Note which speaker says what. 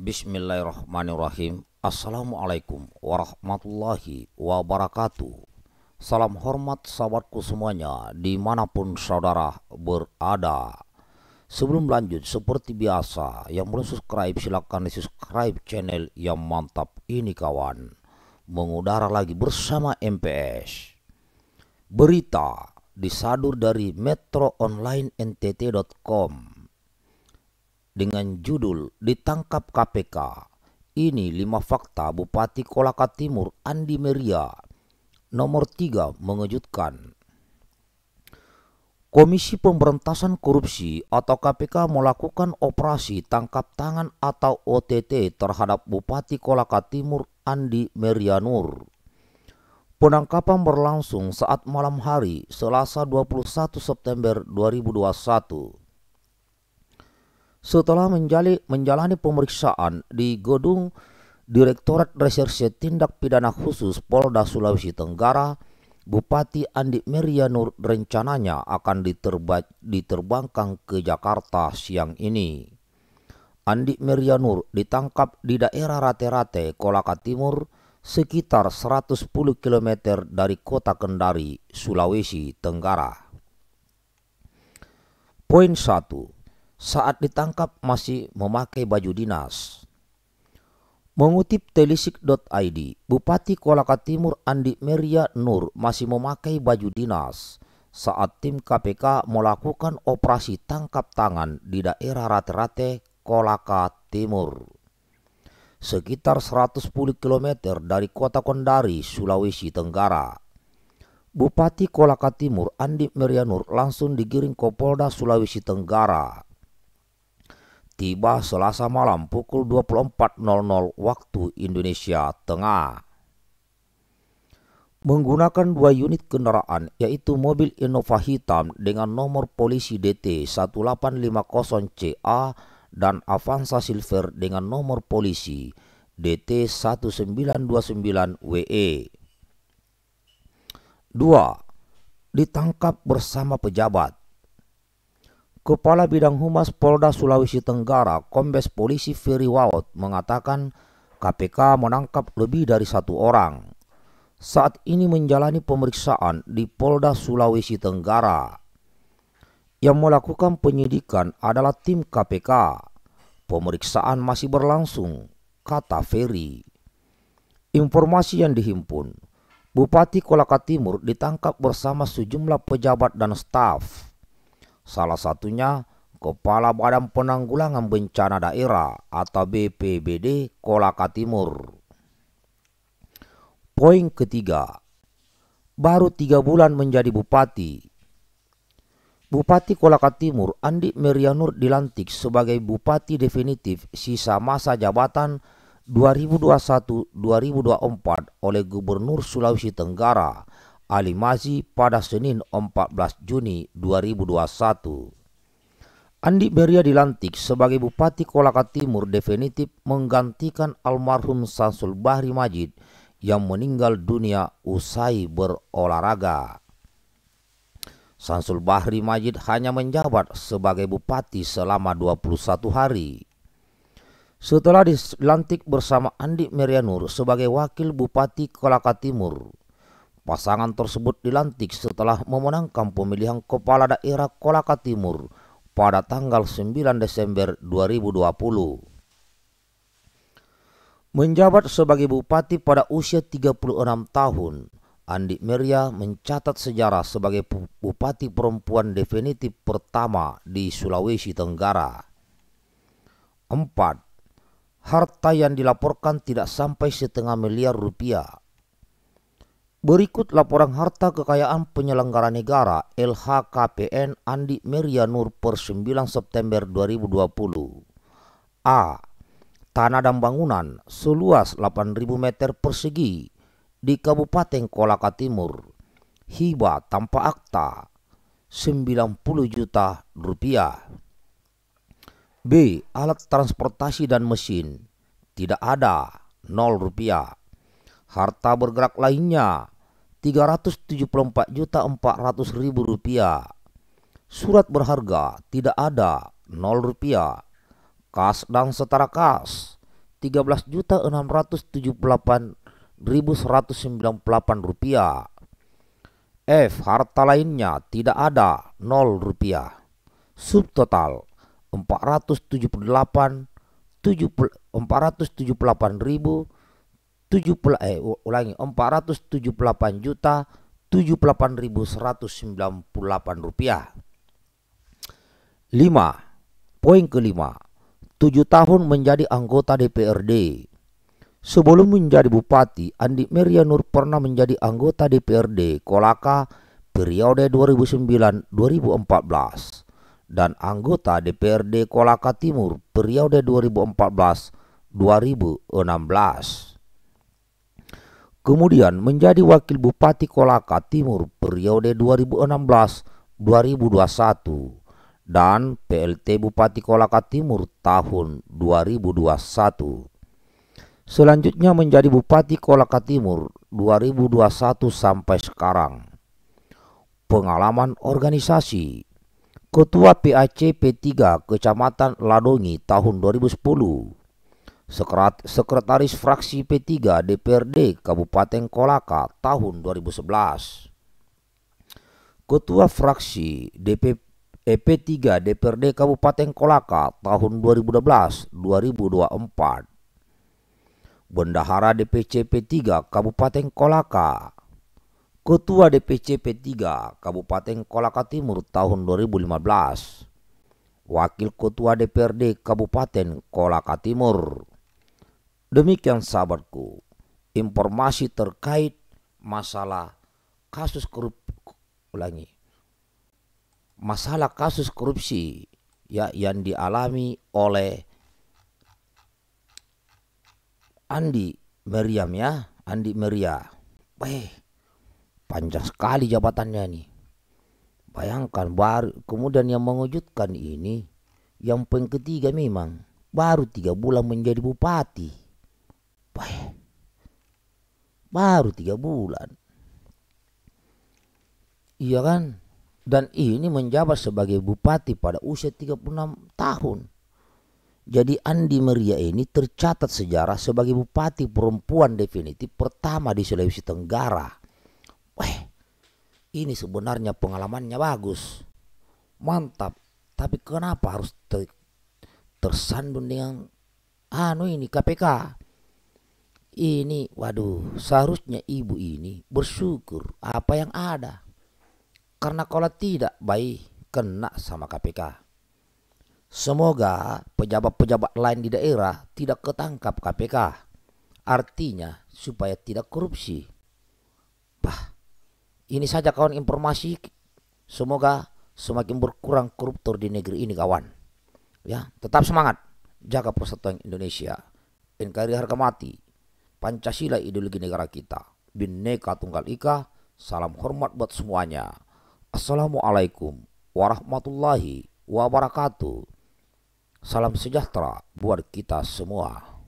Speaker 1: Bismillahirrahmanirrahim. Assalamualaikum warahmatullahi wabarakatuh. Salam hormat sahabatku semuanya dimanapun saudara berada. Sebelum lanjut seperti biasa yang belum subscribe silahkan di subscribe channel yang mantap ini kawan. Mengudara lagi bersama MPS. Berita disadur dari metroonlinentt.com dengan judul Ditangkap KPK. Ini lima fakta Bupati Kolaka Timur Andi Meria. Nomor tiga mengejutkan. Komisi Pemberantasan Korupsi atau KPK melakukan operasi tangkap tangan atau OTT terhadap Bupati Kolaka Timur Andi Merianur. Penangkapan berlangsung saat malam hari Selasa 21 September 2021 setelah menjali, menjalani pemeriksaan di gedung Direktorat Reserse Tindak Pidana Khusus Polda Sulawesi Tenggara, Bupati Andi Merianur rencananya akan diterba, diterbangkan ke Jakarta siang ini. Andi Merianur ditangkap di daerah Rate-Rate, Kolaka Timur, sekitar 110 km dari kota Kendari, Sulawesi Tenggara. Poin 1 saat ditangkap masih memakai baju dinas. Mengutip telisik.id, Bupati Kolaka Timur Andi Meria Nur masih memakai baju dinas saat tim KPK melakukan operasi tangkap tangan di daerah Rate-Rate, Kolaka Timur. Sekitar 110 km dari kota Kondari, Sulawesi Tenggara. Bupati Kolaka Timur Andi meria nur langsung digiring kopolda Sulawesi Tenggara tiba Selasa malam pukul 24.00 waktu Indonesia Tengah. Menggunakan dua unit kendaraan yaitu mobil Innova hitam dengan nomor polisi DT 1850CA dan Avanza Silver dengan nomor polisi DT 1929WE. 2. Ditangkap bersama pejabat Kepala Bidang Humas Polda Sulawesi Tenggara, Kombes Polisi Ferry Wawot mengatakan KPK menangkap lebih dari satu orang. Saat ini menjalani pemeriksaan di Polda Sulawesi Tenggara. Yang melakukan penyidikan adalah tim KPK. Pemeriksaan masih berlangsung, kata Ferry. Informasi yang dihimpun, Bupati Kolaka Timur ditangkap bersama sejumlah pejabat dan staf. Salah satunya Kepala Badan Penanggulangan Bencana Daerah atau BPBD Kolaka Timur. Poin ketiga, baru tiga bulan menjadi bupati. Bupati Kolaka Timur Andi Merianur dilantik sebagai bupati definitif sisa masa jabatan 2021-2024 oleh Gubernur Sulawesi Tenggara Ali Mazi pada Senin 14 Juni 2021. Andi Beria dilantik sebagai Bupati Kolaka Timur definitif menggantikan almarhum Samsul Bahri Majid yang meninggal dunia usai berolahraga. Samsul Bahri Majid hanya menjabat sebagai bupati selama 21 hari. Setelah dilantik bersama Andi Merianur sebagai wakil bupati Kolaka Timur, Pasangan tersebut dilantik setelah memenangkan pemilihan kepala daerah Kolaka Timur pada tanggal 9 Desember 2020. Menjabat sebagai bupati pada usia 36 tahun, Andi Meria mencatat sejarah sebagai bupati perempuan definitif pertama di Sulawesi Tenggara. 4. Harta yang dilaporkan tidak sampai setengah miliar rupiah Berikut laporan harta kekayaan penyelenggara negara LHKPN Andi Merianur per 9 September 2020. A. Tanah dan bangunan seluas 8.000 meter persegi di Kabupaten Kolaka Timur. hibah tanpa akta 90 juta rupiah. B. Alat transportasi dan mesin tidak ada 0 rupiah. Harta bergerak lainnya 374.400.000 rupiah. Surat berharga tidak ada 0 rupiah. Kas dan setara kas 13.678.198 rupiah. F harta lainnya tidak ada 0 rupiah. Subtotal 478 478.000 70 eh ulangi 478 juta 78.198 rupiah. 5. Poin kelima, 7 tahun menjadi anggota DPRD. Sebelum menjadi bupati, Andi Merianur pernah menjadi anggota DPRD Kolaka periode 2009-2014 dan anggota DPRD Kolaka Timur periode 2014-2016. Kemudian menjadi wakil Bupati Kolaka Timur periode 2016-2021 dan PLT Bupati Kolaka Timur tahun 2021. Selanjutnya menjadi Bupati Kolaka Timur 2021 sampai sekarang. Pengalaman organisasi Ketua PAC P3 Kecamatan Ladongi tahun 2010 Sekretaris Fraksi P3 DPRD Kabupaten Kolaka tahun 2011. Ketua Fraksi DP, EP3 eh, DPRD Kabupaten Kolaka tahun 2012-2024. Bendahara DPC P3 Kabupaten Kolaka. Ketua DPC P3 Kabupaten Kolaka Timur tahun 2015. Wakil Ketua DPRD Kabupaten Kolaka Timur Demikian sahabatku, informasi terkait masalah kasus korupsi ulangi. Masalah kasus korupsi ya yang dialami oleh Andi Meriam ya, Andi Meria. Eh, panjang sekali jabatannya nih. Bayangkan baru kemudian yang mengejutkan ini yang pengketiga memang baru tiga bulan menjadi bupati baru tiga bulan iya kan dan ini menjabat sebagai bupati pada usia 36 tahun jadi Andi Maria ini tercatat sejarah sebagai bupati perempuan definitif pertama di Sulawesi Tenggara Wah, ini sebenarnya pengalamannya bagus mantap tapi kenapa harus ter tersandung dengan anu ini KPK ini waduh seharusnya ibu ini bersyukur apa yang ada karena kalau tidak baik kena sama KPK semoga pejabat-pejabat lain di daerah tidak ketangkap KPK artinya supaya tidak korupsi bah ini saja kawan informasi semoga semakin berkurang koruptor di negeri ini kawan ya tetap semangat jaga persatuan Indonesia NKRI harga mati Pancasila ideologi negara kita. Bineka Tunggal Ika, salam hormat buat semuanya. Assalamualaikum warahmatullahi wabarakatuh. Salam sejahtera buat kita semua.